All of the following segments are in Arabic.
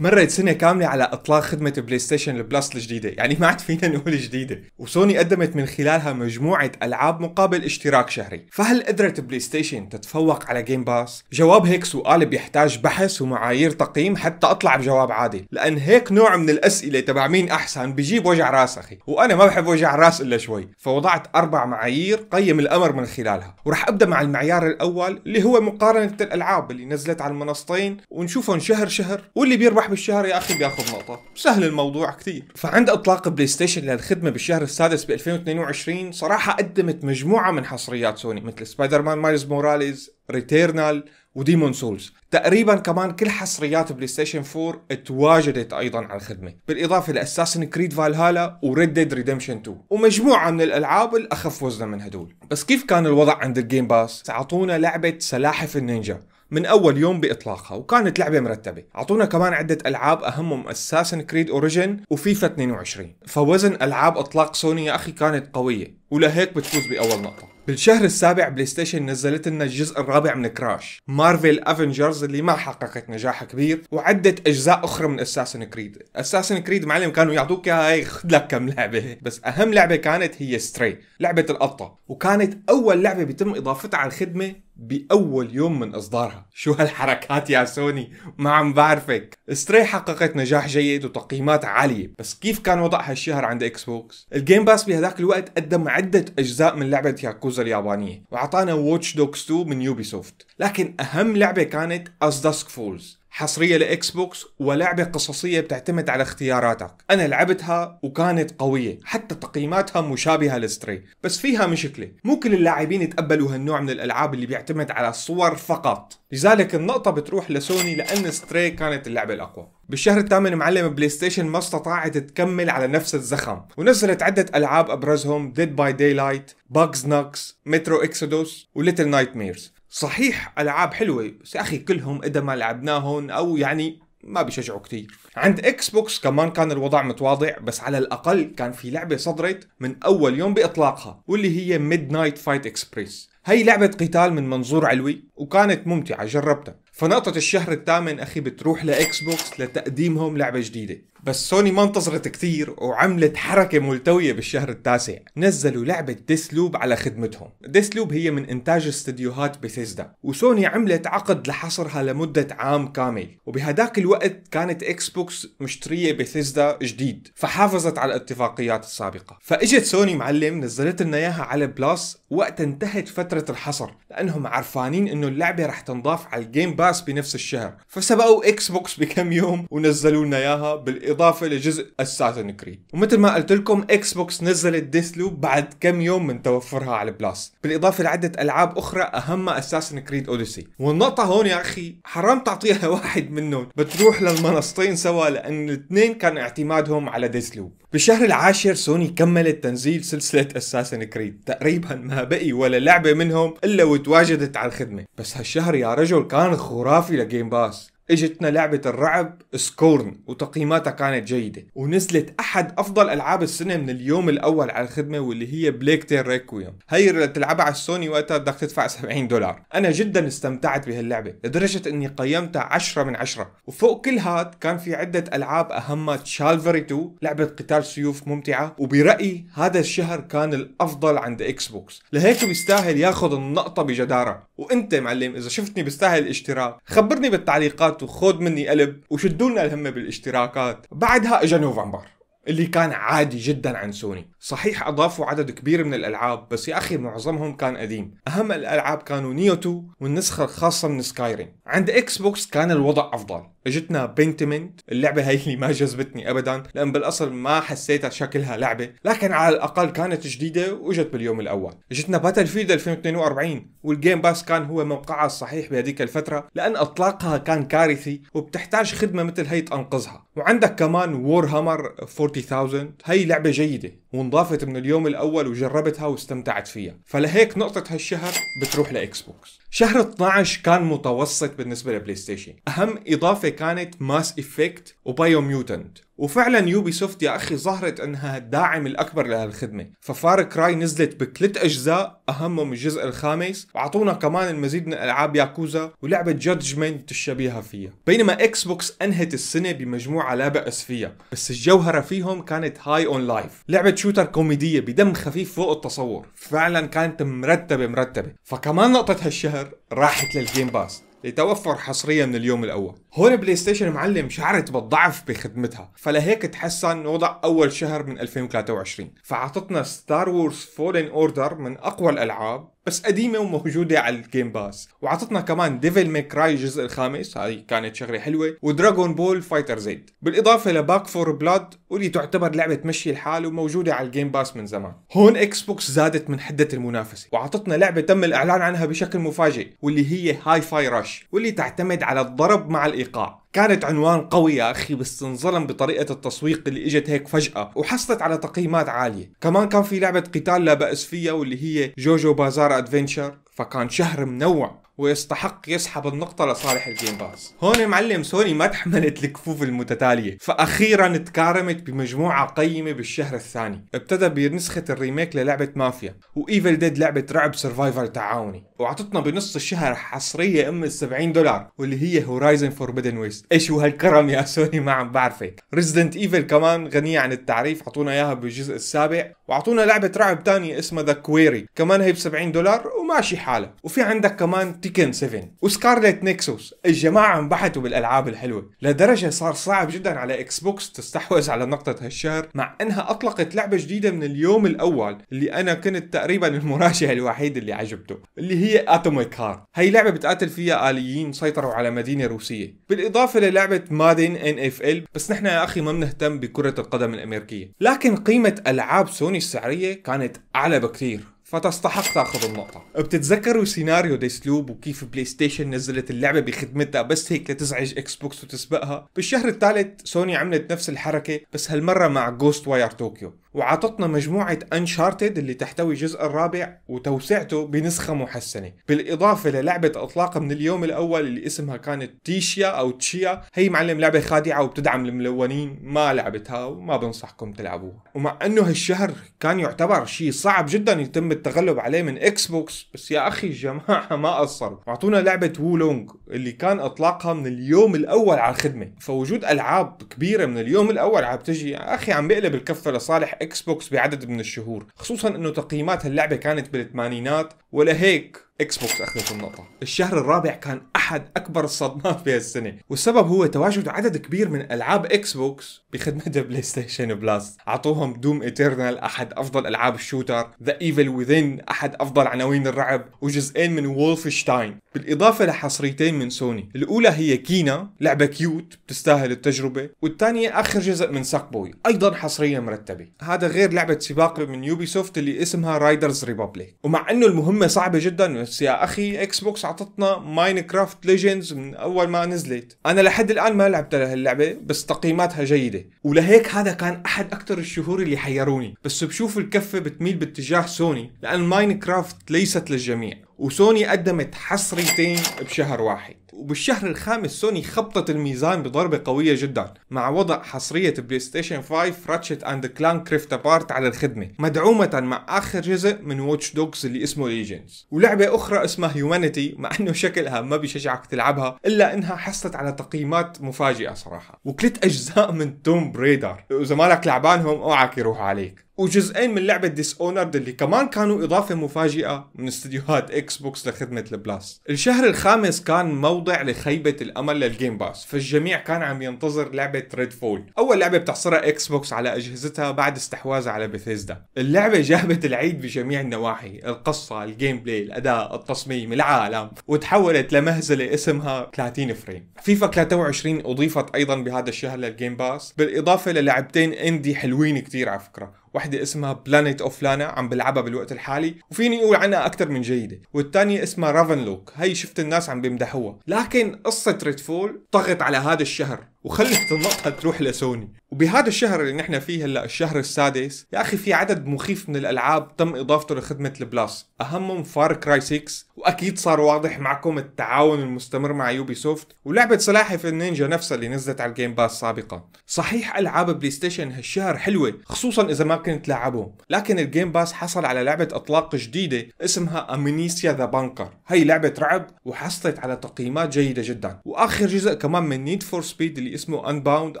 مرت سنة كاملة على إطلاق خدمة بلاي ستيشن البلس الجديدة، يعني ما عاد فينا نقول جديدة، وسوني قدمت من خلالها مجموعة ألعاب مقابل اشتراك شهري، فهل قدرت بلاي ستيشن تتفوق على جيم باس؟ جواب هيك سؤال بيحتاج بحث ومعايير تقييم حتى أطلع بجواب عادي لأن هيك نوع من الأسئلة تبع مين أحسن بجيب وجع راس أخي، وأنا ما بحب وجع الراس إلا شوي، فوضعت أربع معايير قيم الأمر من خلالها، ورح أبدأ مع المعيار الأول اللي هو مقارنة الألعاب اللي نزلت على المنصتين ونشوفهم شهر شهر واللي بيربح واحد بالشهر يا اخي بياخذ نقطه سهل الموضوع كثير فعند اطلاق بلاي ستيشن للخدمه بالشهر السادس ب 2022 صراحه قدمت مجموعه من حصريات سوني مثل سبايدر مان مايلز موراليز ريتيرنال وديمون سولز تقريبا كمان كل حصريات بلاي ستيشن 4 تواجدت ايضا على الخدمه بالاضافه لاساسن كريد فالهالا وريد ديد ريدمشن 2 ومجموعه من الالعاب الاخف وزنا من هدول بس كيف كان الوضع عند الجيم باس اعطونا لعبه سلاحف النينجا من اول يوم باطلاقها وكانت لعبه مرتبه اعطونا كمان عده العاب اهمهم اساسن كريد اوريجن وفيفا 22 فوزن العاب اطلاق سوني يا اخي كانت قويه ولهيك بتفوز باول نقطه بالشهر السابع بلاي ستيشن نزلت لنا الجزء الرابع من كراش مارفل افنجرز اللي ما حققت نجاح كبير وعدة اجزاء اخرى من اساسن كريد اساسن كريد معلم كانوا يعطوك اياها إيه، خذ لك كم لعبه بس اهم لعبه كانت هي ستري لعبه القطه وكانت اول لعبه بيتم اضافتها على الخدمه باول يوم من اصدارها شو هالحركات يا سوني ما عم بعرفك استري حققت نجاح جيد وتقييمات عاليه بس كيف كان وضع هالشهر عند اكس بوكس الجيم باس بهذاك الوقت قدم عده اجزاء من لعبه ياكوزا اليابانيه واعطانا واتش دوكس 2 من يوبيسوفت لكن اهم لعبه كانت از داسك فولز حصريه لاكس بوكس ولعبه قصصيه بتعتمد على اختياراتك انا لعبتها وكانت قويه حتى تقييماتها مشابهه لستري بس فيها مشكله مو كل اللاعبين يتقبلوا هالنوع من الالعاب اللي بيعتمد على الصور فقط لذلك النقطه بتروح لسوني لان ستري كانت اللعبه الاقوى بالشهر الثامن معلم بلاي ستيشن ما استطاعت تكمل على نفس الزخم ونزلت عدة ألعاب أبرزهم ديد باي داي لايت باجز Metro مترو اكسودوس وليتل نايت ميرز صحيح العاب حلوه بس اخي كلهم اذا ما لعبناهم او يعني ما بيشجعوا كثير عند اكس بوكس كمان كان الوضع متواضع بس على الاقل كان في لعبه صدرت من اول يوم باطلاقها واللي هي ميد نايت فايت اكسبريس هي لعبة قتال من منظور علوي وكانت ممتعة جربتها فنقطة الشهر الثامن أخي بتروح لإكس بوكس لتقديمهم لعبة جديدة بس سوني ما انتظرت كثير وعملت حركة ملتوية بالشهر التاسع نزلوا لعبة ديسلوب على خدمتهم ديسلوب هي من إنتاج استديوهات بيثيزدا وسوني عملت عقد لحصرها لمدة عام كامل وبهداك الوقت كانت إكس بوكس مشترية بيثيزدا جديد فحافظت على الاتفاقيات السابقة فإجت سوني معلم نزلت لنا إياها على بلاس وقت انتهت فترة الحصر لأنهم عرفانين أنه اللعبة رح تنضاف على الجيم باس بنفس الشهر فسبقوا إكس بوكس بكم يوم ونزلوا لنا إياها بالإضافة لجزء الساتن كريد ومثل ما قلت لكم إكس بوكس نزلت ديث لوب بعد كم يوم من توفرها على البلاس بالإضافة لعدة ألعاب أخرى أهمها أساسن كريد أوديسي والنقطة هون يا أخي حرام تعطيها واحد منهم بتروح للمنصتين سوا لأن الاثنين كان اعتمادهم على ديث لوب بالشهر العاشر سوني كملت تنزيل سلسلة أساسن كريد تقريبا ما ما بقي ولا لعبه منهم الا وتواجدت على الخدمه بس هالشهر يا رجل كان خرافي لجيم باس اجتنا لعبة الرعب سكورن وتقييماتها كانت جيدة ونزلت أحد أفضل ألعاب السنة من اليوم الأول على الخدمة واللي هي بليك تير ريكويوم هي اللي تلعبها على السوني وقتها بدك تدفع 70 دولار أنا جدا استمتعت بهاللعبة لدرجة أني قيمتها 10 من 10 وفوق كل هاد كان في عدة ألعاب أهمها تشالفري 2 لعبة قتال سيوف ممتعة وبرأيي هذا الشهر كان الأفضل عند إكس بوكس لهيك بيستاهل ياخذ النقطة بجدارة وأنت معلم إذا شفتني بستاهل الاشتراك خبرني بالتعليقات الاشتراكات وخذ مني قلب وشدوا لنا الهمه بالاشتراكات بعدها اجى نوفمبر اللي كان عادي جدا عن سوني صحيح اضافوا عدد كبير من الالعاب بس يا اخي معظمهم كان قديم اهم الالعاب كانوا نيو 2 والنسخه الخاصه من سكايرين عند اكس بوكس كان الوضع افضل اجتنا بنتمنت اللعبه هي اللي ما جذبتني ابدا لان بالاصل ما حسيتها شكلها لعبه لكن على الاقل كانت جديده واجت باليوم الاول اجتنا باتل فيلد 2042 والجيم باس كان هو موقعها الصحيح بهذيك الفتره لان اطلاقها كان كارثي وبتحتاج خدمه مثل هي تنقذها وعندك كمان وور هامر 40000 هي لعبه جيده وانضافت من اليوم الاول وجربتها واستمتعت فيها فلهيك نقطه هالشهر بتروح لاكس بوكس شهر 12 كان متوسط بالنسبه لبلاي ستيشن اهم اضافه كانت ماس افكت وبايو ميوتنت وفعلا يوبي سوفت يا اخي ظهرت انها الداعم الاكبر لهالخدمه، ففار كراي نزلت بثلاث اجزاء اهمهم الجزء الخامس، واعطونا كمان المزيد من العاب ياكوزا ولعبه جادجمنت الشبيهه فيها، بينما اكس بوكس انهت السنه بمجموعه لا بأس فيها، بس الجوهره فيهم كانت هاي اون لايف، لعبه شوتر كوميديه بدم خفيف فوق التصور، فعلا كانت مرتبه مرتبه، فكمان نقطه هالشهر راحت للجيم باس لتوفر حصريا من اليوم الاول. هون بلاي ستيشن معلم شعرت بالضعف بخدمتها فلهيك تحسن وضع اول شهر من 2023 فعطتنا ستار وورز فولن اوردر من اقوى الالعاب بس قديمه وموجوده على الجيم باس وعطتنا كمان ديفل ميك راي الجزء الخامس هاي كانت شغله حلوه ودراغون بول فايتر زيد بالاضافه لباك فور بلاد واللي تعتبر لعبه تمشي الحال وموجوده على الجيم باس من زمان هون اكس بوكس زادت من حده المنافسه وعطتنا لعبه تم الاعلان عنها بشكل مفاجئ واللي هي هاي فاي رش واللي تعتمد على الضرب مع الإيقاع الايقاع كانت عنوان قوي يا اخي بس انظلم بطريقه التسويق اللي اجت هيك فجاه وحصلت على تقييمات عاليه كمان كان في لعبه قتال لا باس فيها واللي هي جوجو بازار ادفنشر فكان شهر منوع ويستحق يسحب النقطة لصالح الجيم باس هون معلم سوني ما تحملت الكفوف المتتالية فأخيرا تكارمت بمجموعة قيمة بالشهر الثاني ابتدى بنسخة الريميك للعبة مافيا وإيفل ديد لعبة رعب سيرفايفر تعاوني وعطتنا بنص الشهر حصرية أم السبعين 70 دولار واللي هي هورايزن فوربيدن ويست ايش هو هالكرم يا سوني ما عم بعرفك ريزدنت ايفل كمان غنية عن التعريف عطونا اياها بالجزء السابع وعطونا لعبة رعب تانية اسمها ذا كويري كمان هي ب 70 دولار وماشي حالة وفي عندك كمان تيكن 7 وسكارلت نيكسوس الجماعة انبحتوا بالألعاب الحلوة لدرجة صار صعب جدا على اكس بوكس تستحوذ على نقطة هالشهر مع انها اطلقت لعبة جديدة من اليوم الاول اللي انا كنت تقريبا المراجع الوحيد اللي عجبته اللي هي اتوميك هار هي لعبة بتقاتل فيها آليين سيطروا على مدينة روسية بالاضافة للعبة مادن ان اف ال بس نحن يا اخي ما بنهتم بكرة القدم الامريكية لكن قيمة العاب سوني السعرية كانت اعلى بكثير فتستحق تاخذ النقطة. بتتذكروا سيناريو ديسلوب وكيف بلاي ستيشن نزلت اللعبة بخدمتها بس هيك لتزعج اكس بوكس وتسبقها؟ بالشهر الثالث سوني عملت نفس الحركة بس هالمرة مع جوست واير طوكيو، وعطتنا مجموعة أنشارتد اللي تحتوي الجزء الرابع وتوسعته بنسخة محسنة بالإضافة للعبة أطلاق من اليوم الأول اللي اسمها كانت تيشيا أو تشيا هي معلم لعبة خادعة وبتدعم الملونين ما لعبتها وما بنصحكم تلعبوها ومع أنه هالشهر كان يعتبر شيء صعب جدا يتم التغلب عليه من إكس بوكس بس يا أخي الجماعة ما قصروا أعطونا لعبة وولونج اللي كان إطلاقها من اليوم الأول على الخدمة فوجود ألعاب كبيرة من اليوم الأول عم تجي يا أخي عم بقلب الكفة لصالح اكس بوكس بعدد من الشهور خصوصا انه تقييمات هاللعبه كانت بالثمانينات ولهيك اكس بوكس اخذت النقطه الشهر الرابع كان احد اكبر الصدمات في السنه والسبب هو تواجد عدد كبير من العاب اكس بوكس بخدمه بلاي ستيشن بلس اعطوهم دوم ايترنال احد افضل العاب الشوتر ذا ايفل وذين احد افضل عناوين الرعب وجزئين من وولفشتاين بالاضافه لحصريتين من سوني الاولى هي كينا لعبه كيوت بتستاهل التجربه والثانيه اخر جزء من ساك بوي ايضا حصريه مرتبه هذا غير لعبه سباق من يوبي سوفت اللي اسمها رايدرز ريبابليك ومع انه المهمه صعبه جدا بس يا اخي اكس بوكس اعطتنا ماين كرافت ليجندز من اول ما نزلت انا لحد الان ما لعبت هاللعبه بس تقييماتها جيده ولهيك هذا كان احد اكثر الشهور اللي حيروني بس بشوف الكفه بتميل باتجاه سوني لان ماين كرافت ليست للجميع وسوني قدمت حصريتين بشهر واحد وبالشهر الخامس سوني خبطت الميزان بضربة قوية جدا مع وضع حصرية بلاي ستيشن 5 راتشت اند كلان كريفت ابارت على الخدمة مدعومة مع اخر جزء من واتش دوجز اللي اسمه ليجنز ولعبة اخرى اسمها هيومانيتي مع انه شكلها ما بيشجعك تلعبها الا انها حصلت على تقييمات مفاجئة صراحة وكلت اجزاء من توم بريدر واذا مالك لعبانهم اوعك يروح عليك وجزئين من لعبه ديس اونرد اللي كمان كانوا اضافه مفاجئه من استديوهات اكس بوكس لخدمه البلاس. الشهر الخامس كان موضع لخيبه الامل للجيم باس، فالجميع كان عم ينتظر لعبه ريد فول، اول لعبه بتحصرها اكس بوكس على اجهزتها بعد استحواذها على بثيزدا. اللعبه جابت العيد بجميع النواحي، القصه، الجيم بلاي، الاداء، التصميم، العالم، وتحولت لمهزله اسمها 30 فريم. فيفا 23 اضيفت ايضا بهذا الشهر للجيم باس، بالاضافه للعبتين اندي حلوين كتير على فكره، واحدة اسمها بلانيت اوف لانا عم بلعبها بالوقت الحالي وفيني اقول عنها اكثر من جيدة والثانية اسمها رافن لوك هي شفت الناس عم بيمدحوها لكن قصة فول طغت على هذا الشهر وخلت النقطة تروح لسوني وبهذا الشهر اللي نحن فيه هلا الشهر السادس يا اخي في عدد مخيف من الالعاب تم اضافته لخدمة البلاس اهمهم فار كراي 6 واكيد صار واضح معكم التعاون المستمر مع يوبي سوفت ولعبة سلاحف النينجا نفسها اللي نزلت على الجيم باس سابقا صحيح العاب بلاي ستيشن هالشهر حلوة خصوصا اذا ما كنت لعبهم لكن الجيم باس حصل على لعبة اطلاق جديدة اسمها امنيسيا ذا بانكر هي لعبة رعب وحصلت على تقييمات جيدة جدا واخر جزء كمان من نيد فور سبيد اللي اسمه انباوند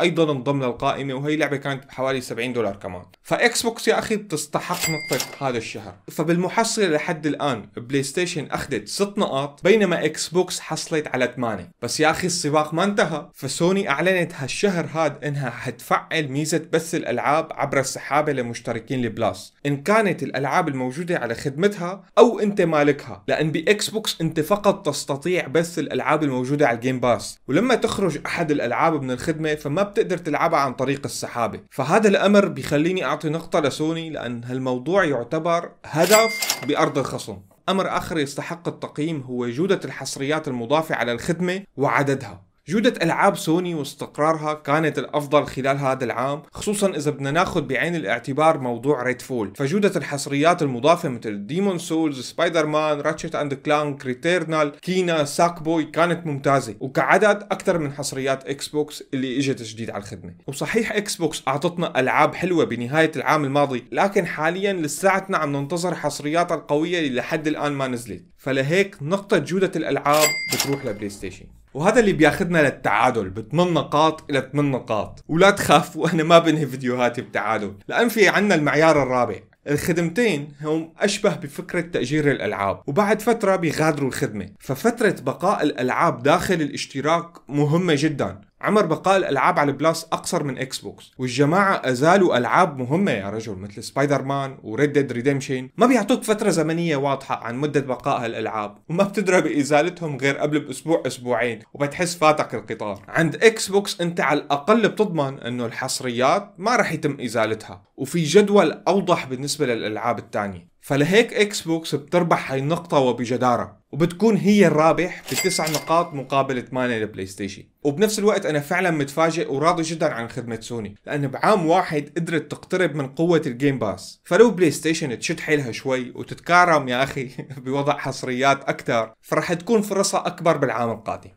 ايضا انضم للقائمه وهي لعبه كانت بحوالي 70 دولار كمان فاكس بوكس يا اخي بتستحق نقطه هذا الشهر فبالمحصله لحد الان بلاي ستيشن اخذت 6 نقاط بينما اكس بوكس حصلت على 8 بس يا اخي السباق ما انتهى فسوني اعلنت هالشهر هاد انها حتفعل ميزه بث الالعاب عبر السحابه لمشتركين البلاس ان كانت الالعاب الموجوده على خدمتها او انت مالكها لان باكس بوكس انت فقط تستطيع بث الالعاب الموجوده على الجيم باس ولما تخرج احد الالعاب السحابه من الخدمه فما بتقدر تلعبها عن طريق السحابه فهذا الامر بيخليني اعطي نقطه لسوني لان هالموضوع يعتبر هدف بارض الخصم امر اخر يستحق التقييم هو جوده الحصريات المضافه على الخدمه وعددها جودة ألعاب سوني واستقرارها كانت الأفضل خلال هذا العام خصوصا إذا بدنا ناخذ بعين الاعتبار موضوع ريد فول فجودة الحصريات المضافة مثل ديمون سولز سبايدر مان راتشت أند كلانك ريتيرنال كينا ساك بوي كانت ممتازة وكعدد أكثر من حصريات إكس بوكس اللي إجت جديد على الخدمة وصحيح إكس بوكس أعطتنا ألعاب حلوة بنهاية العام الماضي لكن حاليا لساتنا عم ننتظر حصرياتها القوية اللي لحد الآن ما نزلت فلهيك نقطة جودة الألعاب بتروح لبلاي ستيشن وهذا اللي بياخذنا للتعادل ب 8 نقاط الى 8 نقاط ولا تخافوا انا ما بنهي فيديوهاتي بتعادل لان في عندنا المعيار الرابع الخدمتين هم أشبه بفكرة تأجير الألعاب وبعد فترة بيغادروا الخدمة ففترة بقاء الألعاب داخل الاشتراك مهمة جدا عمر بقاء الالعاب على البلاس اقصر من اكس بوكس والجماعه ازالوا العاب مهمه يا رجل مثل سبايدر مان وريد ديد ريديمشن ما بيعطوك فتره زمنيه واضحه عن مده بقاء هالالعاب وما بتدرى بازالتهم غير قبل باسبوع اسبوعين وبتحس فاتك القطار عند اكس بوكس انت على الاقل بتضمن انه الحصريات ما رح يتم ازالتها وفي جدول اوضح بالنسبه للالعاب الثانيه فلهيك اكس بوكس بتربح هاي النقطة وبجدارة وبتكون هي الرابح بتسع نقاط مقابل 8 للبلاي ستيشن وبنفس الوقت انا فعلا متفاجئ وراضي جدا عن خدمه سوني لان بعام واحد قدرت تقترب من قوه الجيم باس فلو بلاي ستيشن تشد حيلها شوي وتتكارم يا اخي بوضع حصريات اكثر فرح تكون فرصه اكبر بالعام القادم